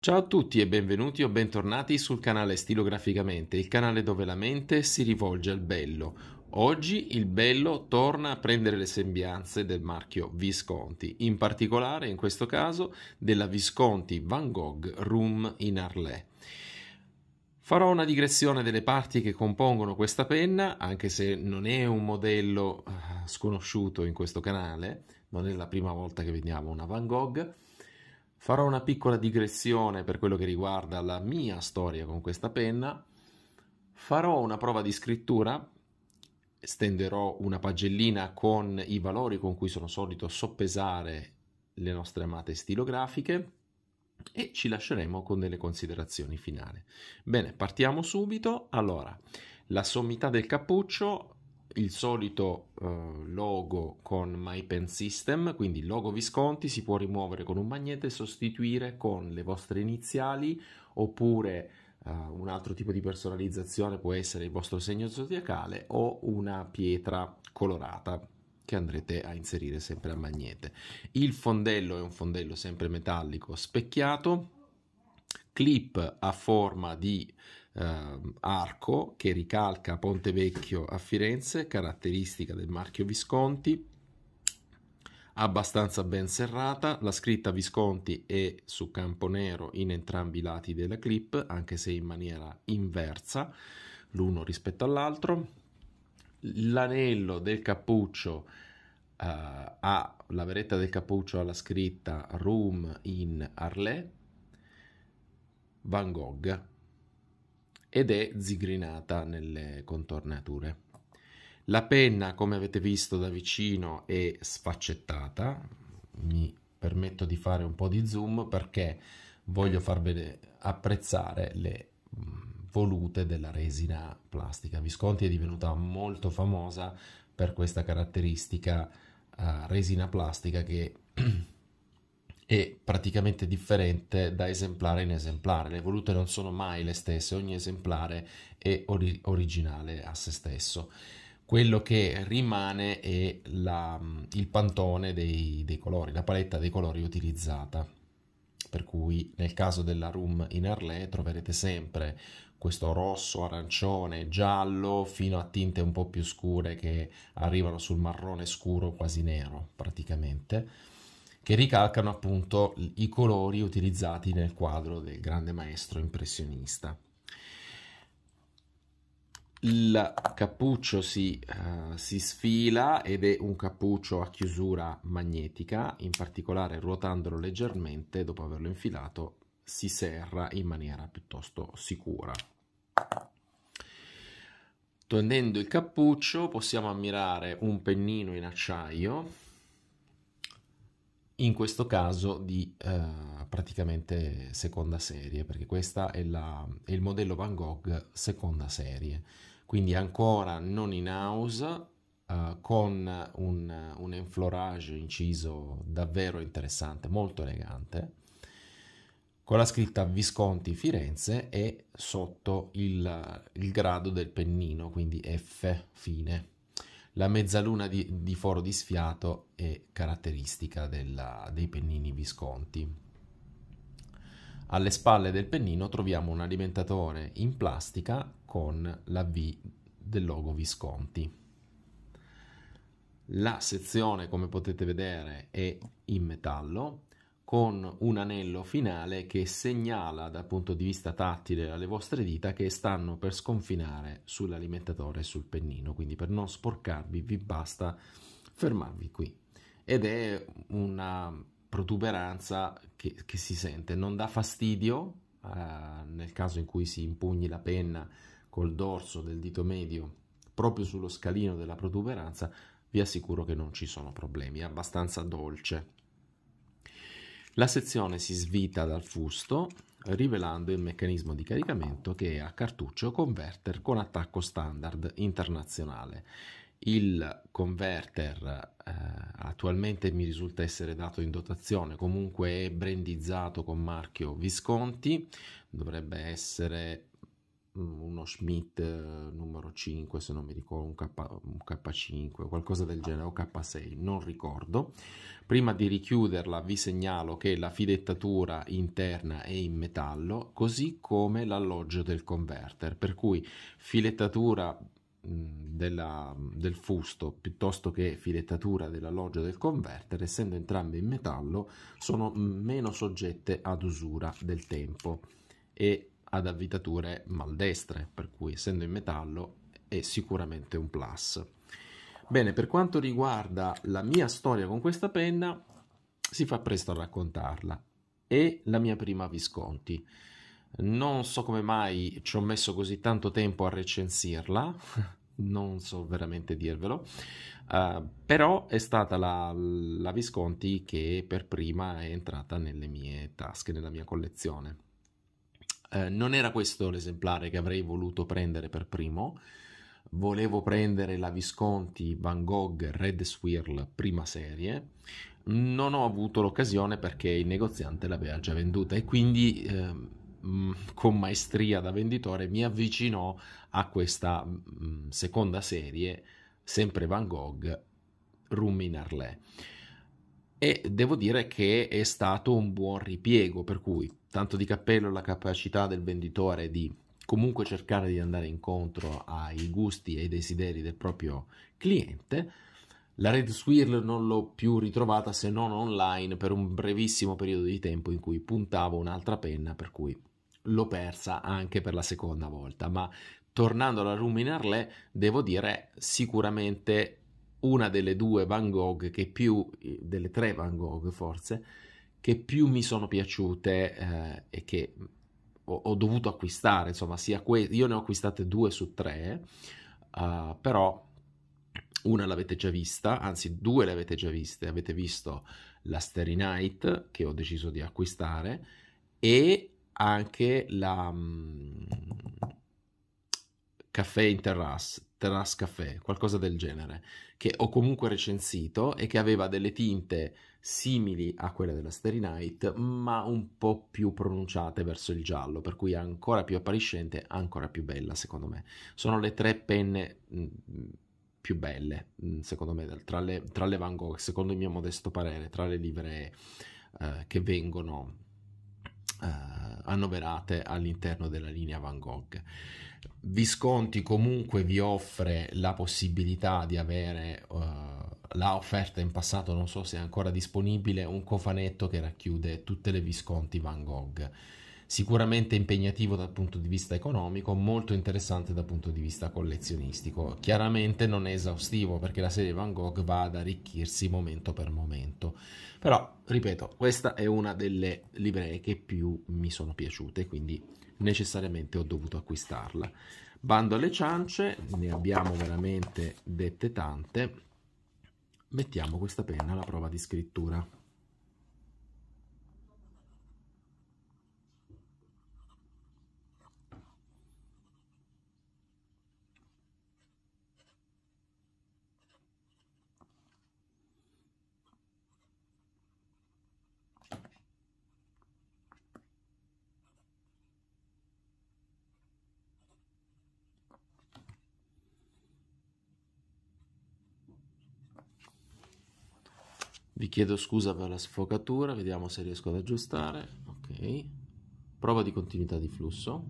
Ciao a tutti e benvenuti o bentornati sul canale Stilograficamente, il canale dove la mente si rivolge al bello. Oggi il bello torna a prendere le sembianze del marchio Visconti, in particolare in questo caso della Visconti Van Gogh Room in Arlè. Farò una digressione delle parti che compongono questa penna, anche se non è un modello eh, sconosciuto in questo canale, non è la prima volta che vediamo una Van Gogh. Farò una piccola digressione per quello che riguarda la mia storia con questa penna. Farò una prova di scrittura, stenderò una pagellina con i valori con cui sono solito soppesare le nostre amate stilografiche e ci lasceremo con delle considerazioni finali. Bene, partiamo subito. Allora, la sommità del cappuccio, il solito eh, logo con My Pen System, quindi il logo Visconti, si può rimuovere con un magnete e sostituire con le vostre iniziali oppure eh, un altro tipo di personalizzazione può essere il vostro segno zodiacale o una pietra colorata che andrete a inserire sempre a magnete. Il fondello è un fondello sempre metallico specchiato, clip a forma di eh, arco che ricalca Ponte Vecchio a Firenze, caratteristica del marchio Visconti, abbastanza ben serrata, la scritta Visconti è su campo nero in entrambi i lati della clip, anche se in maniera inversa l'uno rispetto all'altro, l'anello del cappuccio uh, ha la veretta del cappuccio alla scritta Room in Arlè Van Gogh ed è zigrinata nelle contornature. La penna, come avete visto da vicino, è sfaccettata. Mi permetto di fare un po' di zoom perché voglio farvene apprezzare le volute della resina plastica. Visconti è divenuta molto famosa per questa caratteristica uh, resina plastica che è praticamente differente da esemplare in esemplare. Le volute non sono mai le stesse, ogni esemplare è ori- originale a se stesso quello che rimane è la, mm, il pantone dei, dei, colori, la paletta dei colori utilizzata. Per cui nel caso della room in Arlet troverete sempre questo rosso, arancione, giallo, fino a tinte un po' più scure che arrivano sul marrone scuro, quasi nero praticamente, che ricalcano appunto i colori utilizzati nel quadro del grande maestro impressionista. Il cappuccio si, uh, si, sfila ed è un cappuccio a chiusura magnetica, in particolare ruotandolo leggermente dopo averlo infilato si serra in maniera piuttosto sicura. Togliendo il cappuccio possiamo ammirare un pennino in acciaio, in questo caso di eh, praticamente seconda serie, perché questo è, è, il modello Van Gogh seconda serie, quindi ancora non in house, eh, con un, un enflorage inciso davvero interessante, molto elegante con la scritta Visconti Firenze e sotto il, il grado del pennino, quindi F fine. La mezzaluna di, di foro di sfiato è caratteristica della, dei pennini Visconti. Alle spalle del pennino troviamo un alimentatore in plastica con la V del logo Visconti. La sezione, come potete vedere, è in metallo con un anello finale che segnala dal punto di vista tattile alle vostre dita che stanno per sconfinare sull'alimentatore e sul pennino, quindi per non sporcarvi vi basta fermarvi qui. Ed è una protuberanza che, che si sente, non dà fastidio eh, nel caso in cui si impugni la penna col dorso del dito medio proprio sullo scalino della protuberanza, vi assicuro che non ci sono problemi, è abbastanza dolce. La sezione si svita dal fusto rivelando il meccanismo di caricamento che è a cartuccio converter con attacco standard internazionale. Il converter eh, attualmente mi risulta essere dato in dotazione, comunque è brandizzato con marchio Visconti, dovrebbe essere Mm, uno Schmidt eh, numero 5 se non mi ricordo un, K, 5 qualcosa del genere o K6 non ricordo prima di richiuderla vi segnalo che la filettatura interna è in metallo così come l'alloggio del converter per cui filettatura mm, della, del fusto piuttosto che filettatura dell'alloggio del converter essendo entrambe in metallo sono mm, meno soggette ad usura del tempo e ad avvitature maldestre, per cui essendo in metallo è sicuramente un plus. Bene, per quanto riguarda la mia storia con questa penna, si fa presto a raccontarla. È la mia prima Visconti. Non so come mai ci ho messo così tanto tempo a recensirla, non so veramente dirvelo, uh, però è stata la, la Visconti che per prima è entrata nelle mie tasche, nella mia collezione. Eh, non era questo l'esemplare che avrei voluto prendere per primo. Volevo prendere la Visconti Van Gogh Red Swirl prima serie. Non ho avuto l'occasione perché il negoziante l'aveva già venduta e quindi ehm, mm, con maestria da venditore mi avvicinò a questa mh, mm, seconda serie, sempre Van Gogh, Rumi in Arlè. E devo dire che è stato un buon ripiego, per cui tanto di cappello la capacità del venditore di comunque cercare di andare incontro ai gusti e ai desideri del proprio cliente. La Red Swirl non l'ho più ritrovata se non online per un brevissimo periodo di tempo in cui puntavo un'altra penna, per cui l'ho persa anche per la seconda volta. Ma tornando alla Ruminarlet, devo dire sicuramente una delle due Van Gogh che più eh, delle tre Van Gogh forse che più mi sono piaciute eh, e che ho, ho, dovuto acquistare, insomma, sia que- io ne ho acquistate due su tre, uh, però una l'avete già vista, anzi due le avete già viste, avete visto la Starry Night che ho deciso di acquistare e anche la um, Caffè in Terrasse Terrace Café, qualcosa del genere, che ho comunque recensito e che aveva delle tinte simili a quelle della Starry Night, ma un po' più pronunciate verso il giallo, per cui ancora più appariscente, ancora più bella secondo me. Sono le tre penne mm, più belle, mm, secondo me, tra le, tra le Van Gogh, secondo il mio modesto parere, tra le livree eh, che vengono eh, annoverate all'interno della linea Van Gogh. Visconti comunque vi offre la possibilità di avere uh, la offerta in passato, non so se è ancora disponibile, un cofanetto che racchiude tutte le Visconti Van Gogh sicuramente impegnativo dal punto di vista economico, molto interessante dal punto di vista collezionistico. Chiaramente non è esaustivo perché la serie Van Gogh va ad arricchirsi momento per momento, però ripeto, questa è una delle livree che più mi sono piaciute, quindi necessariamente ho dovuto acquistarla. Bando alle ciance, ne abbiamo veramente dette tante. Mettiamo questa penna alla prova di scrittura. Vi chiedo scusa per la sfocatura, vediamo se riesco ad aggiustare. Ok. Prova di continuità di flusso.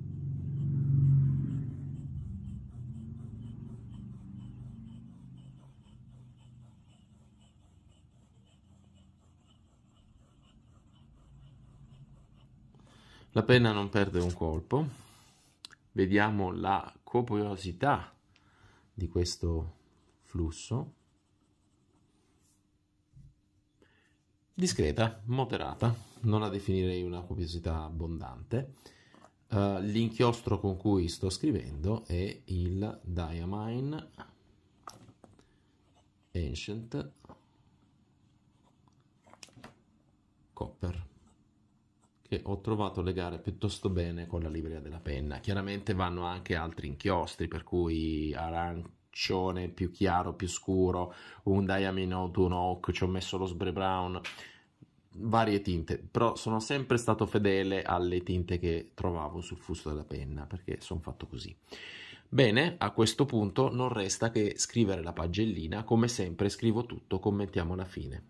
La penna non perde un colpo. Vediamo la copiosità di questo flusso. discreta, moderata, non la definirei una copiosità abbondante. Uh, l'inchiostro con cui sto scrivendo è il Diamine Ancient Copper che ho trovato legare piuttosto bene con la libreria della penna. Chiaramente vanno anche altri inchiostri, per cui arancione più chiaro, più scuro, un Diamine Autumn Oak, ci ho messo lo Sbre Brown, varie tinte, però sono sempre stato fedele alle tinte che trovavo sul fusto della penna, perché sono fatto così. Bene, a questo punto non resta che scrivere la pagellina, come sempre scrivo tutto, commentiamo la fine.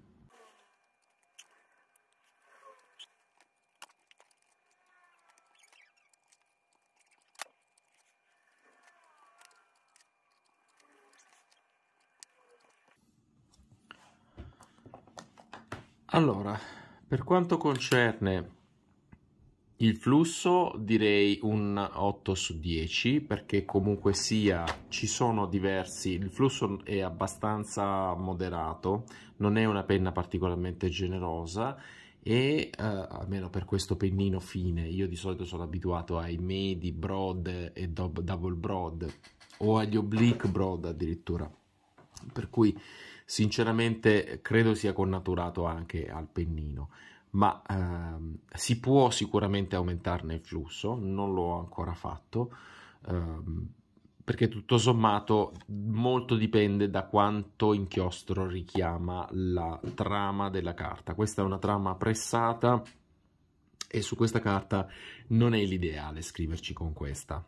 Allora, per quanto concerne il flusso, direi un 8 su 10, perché comunque sia ci sono diversi, il flusso è abbastanza moderato, non è una penna particolarmente generosa e eh, almeno per questo pennino fine, io di solito sono abituato ai medi broad e double broad o agli oblique broad addirittura, per cui sinceramente credo sia connaturato anche al pennino ma ehm, si può sicuramente aumentarne il flusso, non l'ho ancora fatto, ehm, perché tutto sommato molto dipende da quanto inchiostro richiama la trama della carta. Questa è una trama pressata e su questa carta non è l'ideale scriverci con questa.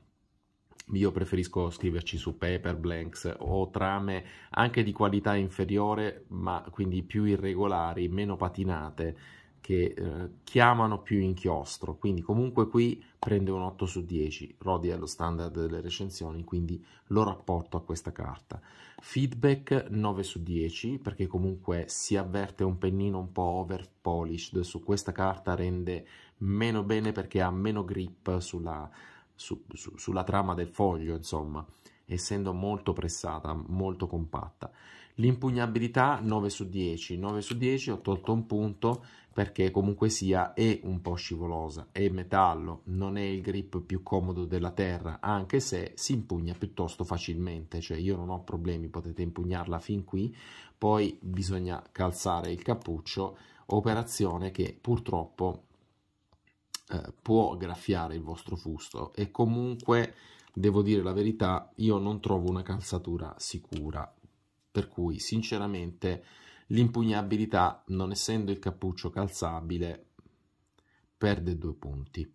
Io preferisco scriverci su paper, blanks o trame anche di qualità inferiore, ma quindi più irregolari, meno patinate, che eh, chiamano più inchiostro. Quindi comunque qui prende un 8 su 10, Rodi è lo standard delle recensioni, quindi lo rapporto a questa carta. Feedback 9 su 10, perché comunque si avverte un pennino un po' over polished, su questa carta rende meno bene perché ha meno grip sulla su, su, sulla trama del foglio, insomma, essendo molto pressata, molto compatta. L'impugnabilità 9 su 10, 9 su 10 ho tolto un punto perché comunque sia è un po' scivolosa, è metallo, non è il grip più comodo della terra, anche se si impugna piuttosto facilmente, cioè io non ho problemi, potete impugnarla fin qui, poi bisogna calzare il cappuccio, operazione che purtroppo eh, può graffiare il vostro fusto e comunque devo dire la verità io non trovo una calzatura sicura per cui sinceramente l'impugnabilità non essendo il cappuccio calzabile perde due punti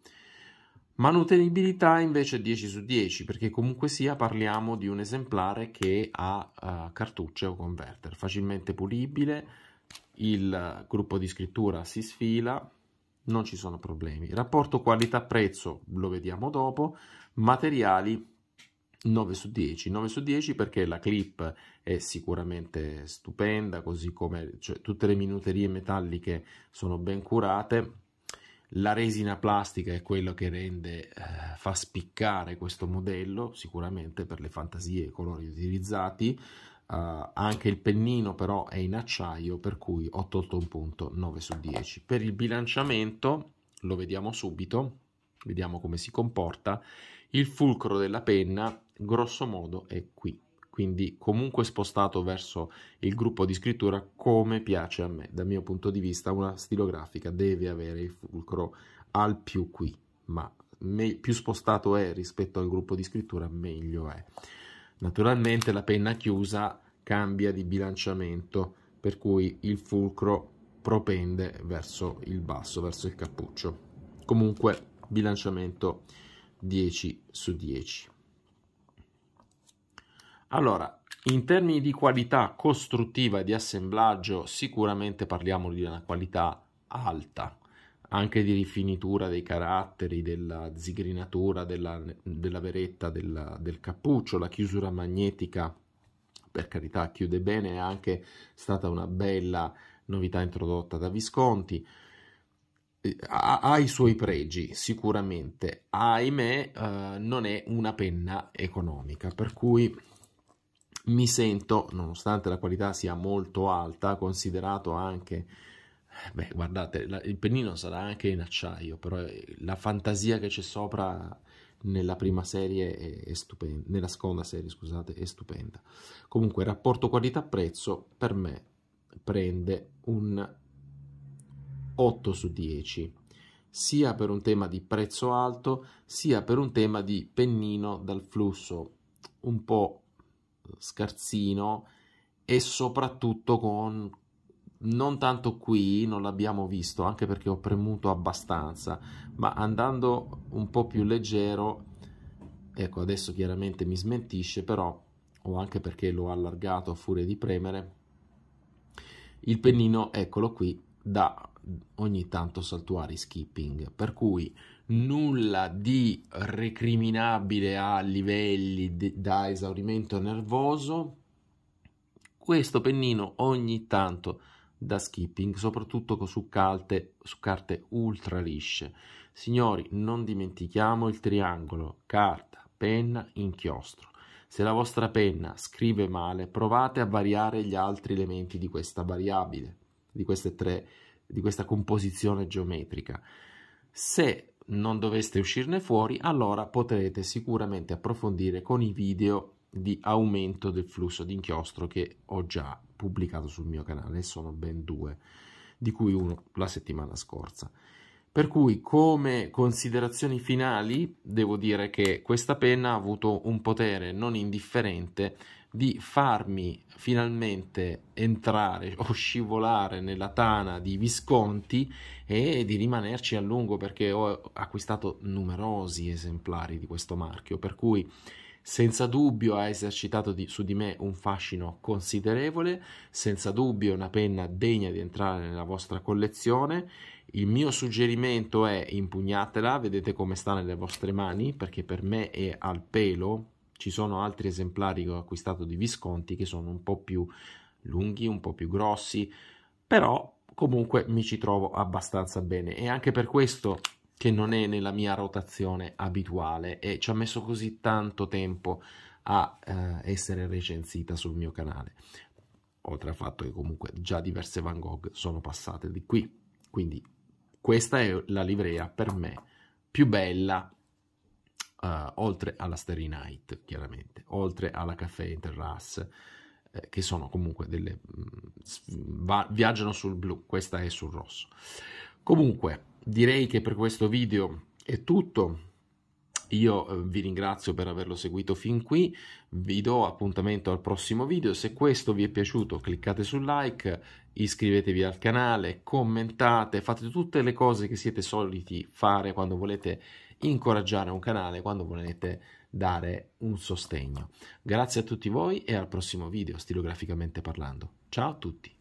Manutenibilità invece 10 su 10 perché comunque sia parliamo di un esemplare che ha uh, cartucce o converter facilmente pulibile, il gruppo di scrittura si sfila, non ci sono problemi. Rapporto qualità-prezzo lo vediamo dopo, materiali 9 su 10, 9 su 10 perché la clip è sicuramente stupenda, così come cioè, tutte le minuterie metalliche sono ben curate. La resina plastica è quello che rende, eh, fa spiccare questo modello, sicuramente per le fantasie e i colori utilizzati. Uh, anche il pennino però è in acciaio per cui ho tolto un punto 9 su 10 per il bilanciamento lo vediamo subito vediamo come si comporta il fulcro della penna grosso modo è qui quindi comunque spostato verso il gruppo di scrittura come piace a me dal mio punto di vista una stilografica deve avere il fulcro al più qui ma più spostato è rispetto al gruppo di scrittura meglio è Naturalmente la penna chiusa cambia di bilanciamento, per cui il fulcro propende verso il basso, verso il cappuccio. Comunque bilanciamento 10 su 10. Allora, in termini di qualità costruttiva e di assemblaggio, sicuramente parliamo di una qualità alta anche di rifinitura dei caratteri, della zigrinatura, della, della veretta, della, del cappuccio, la chiusura magnetica, per carità chiude bene, è anche stata una bella novità introdotta da Visconti. Eh, ha, ha i suoi pregi sicuramente, ahimè eh, non è una penna economica, per cui mi sento, nonostante la qualità sia molto alta, considerato anche Beh, guardate, il pennino sarà anche in acciaio, però eh, la fantasia che c'è sopra nella prima serie è, è stupenda, nella seconda serie, scusate, è stupenda. Comunque, il rapporto qualità-prezzo per me prende un 8 su 10, sia per un tema di prezzo alto, sia per un tema di pennino dal flusso un po' scarsino e soprattutto con non tanto qui, non l'abbiamo visto, anche perché ho premuto abbastanza, ma andando un po' più leggero, ecco adesso chiaramente mi smentisce, però, o anche perché l'ho allargato a furia di premere, il pennino, eccolo qui, da ogni tanto saltuari skipping, per cui nulla di recriminabile a livelli di, da esaurimento nervoso, questo pennino ogni tanto da skipping, soprattutto su carte, su carte ultra lisce. Signori, non dimentichiamo il triangolo, carta, penna, inchiostro. Se la vostra penna scrive male, provate a variare gli altri elementi di questa variabile, di queste tre, di questa composizione geometrica. Se non doveste uscirne fuori, allora potrete sicuramente approfondire con i video di aumento del flusso di inchiostro che ho già pubblicato sul mio canale, sono ben due, di cui uno la settimana scorsa. Per cui come considerazioni finali devo dire che questa penna ha avuto un potere non indifferente di farmi finalmente entrare o scivolare nella tana di Visconti e di rimanerci a lungo perché ho acquistato numerosi esemplari di questo marchio, per cui senza dubbio ha esercitato di, su di me un fascino considerevole, senza dubbio è una penna degna di entrare nella vostra collezione. Il mio suggerimento è impugnatela, vedete come sta nelle vostre mani, perché per me è al pelo. Ci sono altri esemplari che ho acquistato di Visconti che sono un po' più lunghi, un po' più grossi, però comunque mi ci trovo abbastanza bene e anche per questo che non è nella mia rotazione abituale e ci ha messo così tanto tempo a eh, essere recensita sul mio canale. Oltre al fatto che comunque già diverse Van Gogh sono passate di qui. Quindi questa è la livrea per me più bella, eh, oltre alla Starry Night, chiaramente, oltre alla Café Interrace, eh, che sono comunque delle... Mm, va, viaggiano sul blu, questa è sul rosso. Comunque, direi che per questo video è tutto. Io eh, vi ringrazio per averlo seguito fin qui, vi do appuntamento al prossimo video, se questo vi è piaciuto cliccate sul like, iscrivetevi al canale, commentate, fate tutte le cose che siete soliti fare quando volete incoraggiare un canale, quando volete dare un sostegno. Grazie a tutti voi e al prossimo video, stilograficamente parlando. Ciao a tutti!